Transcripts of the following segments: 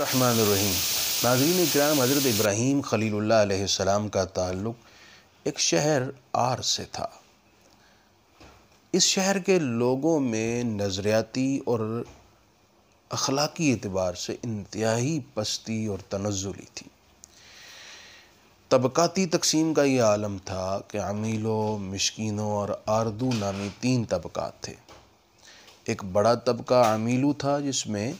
रहमान रहीम नाजरीन कराम हज़रत इब्राहीम खलील्सम का ताल्लुक़ एक शहर आर से था इस शहर के लोगों में नज़रियाती और अखलाकी एतबार से इंतहाई पस्ती और तनजुली थी तबकाती तकसीम का ये आलम था कि अमीलों मशकिनों और आरदू नामी तीन तबक़ात थे एक बड़ा तबका अमीलू था जिसमें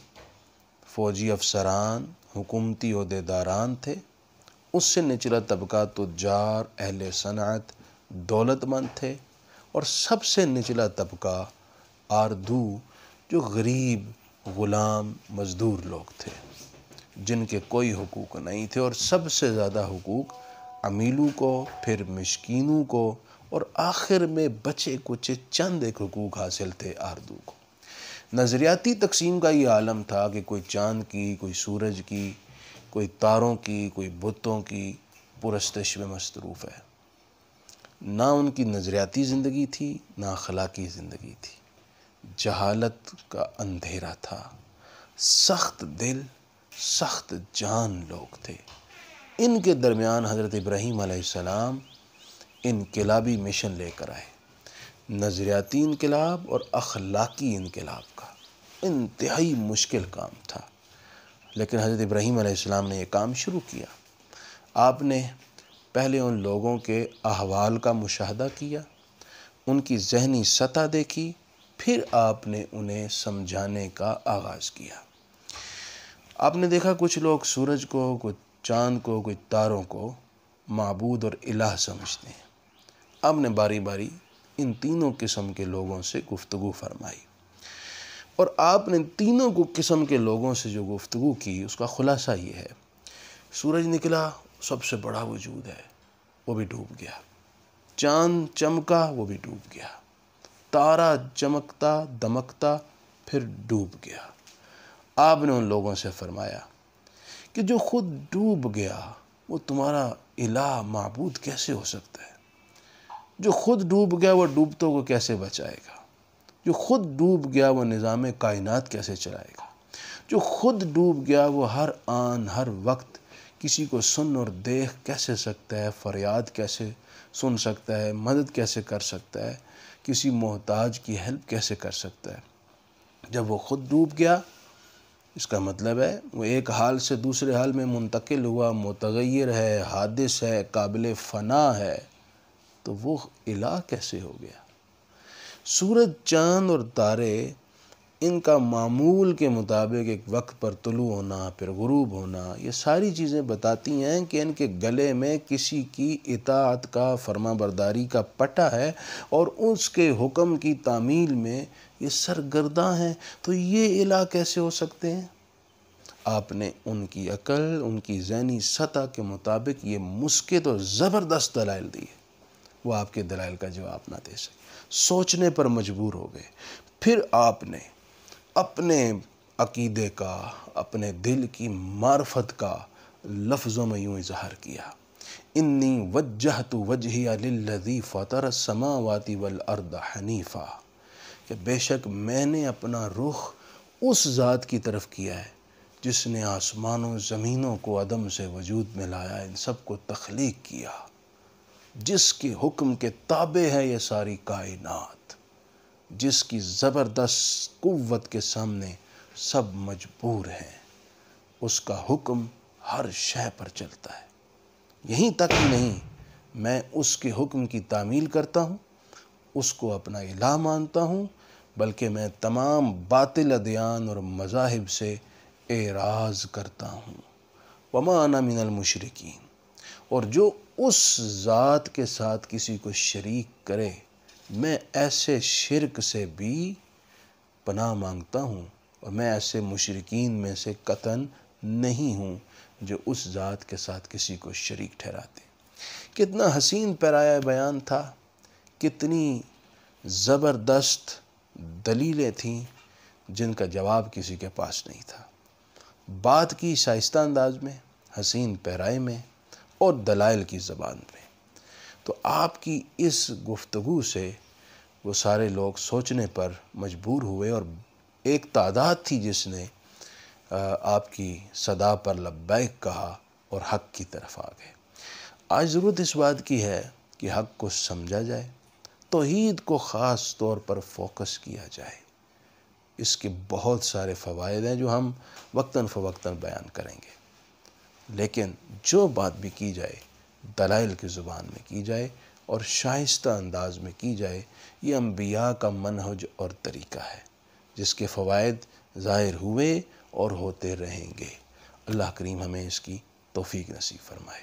फ़ौजी अफसरान हुकूमती अहदेदारान थे उससे निचला तबका तो जार अहल सनत दौलतमंद थे और सबसे निचला तबका आरदू जो गरीब ग़ुलाम मज़दूर लोग थे जिनके कोई हकूक़ नहीं थे और सबसे ज़्यादा हकूक़ अमीलू को फिर मशकीनों को और आखिर में बचे कुछ चंद एक हकूक़ हासिल थे आरदू को नज़रियाती तकसीम का ये आलम था कि कोई चाँद की कोई सूरज की कोई तारों की कोई बुतों की पुरस्तश में मसरूफ़ है ना उनकी नज़रियाती ज़िंदगी थी ना अखलाकी ज़िंदगी थी जहालत का अंधेरा था सख्त दिल सख्त जान लोग थे इनके दरमियान हज़रत इब्राहीम आसमाम इनकलाबी मिशन लेकर आए नज़रियाती इनकलाब और अखलाकी इनकलाब इंतहाई मुश्किल काम था लेकिन हज़रत इब्राहीम आसमाम ने यह काम शुरू किया आपने पहले उन लोगों के अहवाल का मुशाहदा किया उनकी जहनी सतह देखी फिर आपने उन्हें समझाने का आगाज़ किया आपने देखा कुछ लोग सूरज को कुछ चाँद को कुछ तारों को मबूद और इलाह समझते हैं आपने बारी बारी इन तीनों किस्म के लोगों से गुफ्तु फरमाई और आपने तीनों को किस्म के लोगों से जो गुफ्तु की उसका ख़ुलासा ये है सूरज निकला सबसे बड़ा वजूद है वो भी डूब गया चांद चमका वो भी डूब गया तारा चमकता दमकता फिर डूब गया आपने उन लोगों से फरमाया कि जो खुद डूब गया वो तुम्हारा इला मबूद कैसे हो सकता है जो खुद डूब गया वो डूबतों को कैसे बचाएगा जो ख़ुद डूब गया वह निज़ाम कायनात कैसे चलाएगा जो ख़ुद डूब गया वो हर आन हर वक्त किसी को सुन और देख कैसे सकता है फरियाद कैसे सुन सकता है मदद कैसे कर सकता है किसी मोहताज की हेल्प कैसे कर सकता है जब वो ख़ुद डूब गया इसका मतलब है वो एक हाल से दूसरे हाल में मुंतकिल हुआ मतगैर है हादिस है काबिल फ़ना है तो वो इला कैसे हो गया सूरज चांद और तारे इनका मामूल के मुताबिक एक वक्त पर तुलू होना फिर गुरूब होना ये सारी चीज़ें बताती हैं कि इनके गले में किसी की इतात का फर्मा बरदारी का पटा है और उसके हुक्म की तामील में ये सरगर्दा हैं तो ये इला कैसे हो सकते हैं आपने उनकी अकल उनकी जहनी सतह के मुताबिक ये मुस्कित और ज़बरदस्त दलाइल दी है वो आपके दलाइल का जवाब ना दे सके सोचने पर मजबूर हो गए फिर आपने अपने अकीदे का अपने दिल की मार्फत का लफ्ज़ों में यूँ इजहार किया इन्नी वजह तो वजह लदी फ़तर समावाती वल अर्द हनीफ़ा कि बेशक मैंने अपना रुख उस ज़ात की तरफ किया है जिसने आसमानों ज़मीनों को अदम से वजूद में लाया इन सब को तख्लीक किया जिसके हुक्म के ताबे हैं ये सारी कायनात जिसकी ज़बरदस्त कुवत के सामने सब मजबूर हैं उसका हुक्म हर शह पर चलता है यहीं तक ही नहीं मैं उसके हुक्म की तामील करता हूँ उसको अपना इला मानता हूँ बल्कि मैं तमाम बातिल अदियान और मजाहब से एराज करता हूँ वमाना मिनल मुशरकिन और जो उस ज़ात के साथ किसी को शरीक करे मैं ऐसे शिरक से भी पनाह मांगता हूँ और मैं ऐसे मुशरकिन में से कतन नहीं हूँ जो उस ज़ात के साथ किसी को शरीक ठहराते कितना हसीन पैराया बयान था कितनी ज़बरदस्त दलीलें थीं जिनका जवाब किसी के पास नहीं था बात की शाइस्ता अंदाज में हसीन पैराए में और दलाइल की ज़बान में तो आपकी इस गुफ्तगु से वो सारे लोग सोचने पर मजबूर हुए और एक तादाद थी जिसने आपकी सदा पर लब्बैक कहा और हक की तरफ आ गए आज ज़रूरत इस बात की है कि हक को समझा जाए तोहीद को ख़ास तौर पर फोकस किया जाए इसके बहुत सारे फ़वाद हैं जो हम वक्ता फ़वक्ता बयान करेंगे लेकिन जो बात भी की जाए दलाइल की ज़ुबान में की जाए और शाइस्त अंदाज में की जाए ये अम्बिया का मनहज और तरीका है जिसके फ़वाद ज़ाहिर हुए और होते रहेंगे अल्लाह करीम हमें इसकी तोफ़ी नसीब फरमाए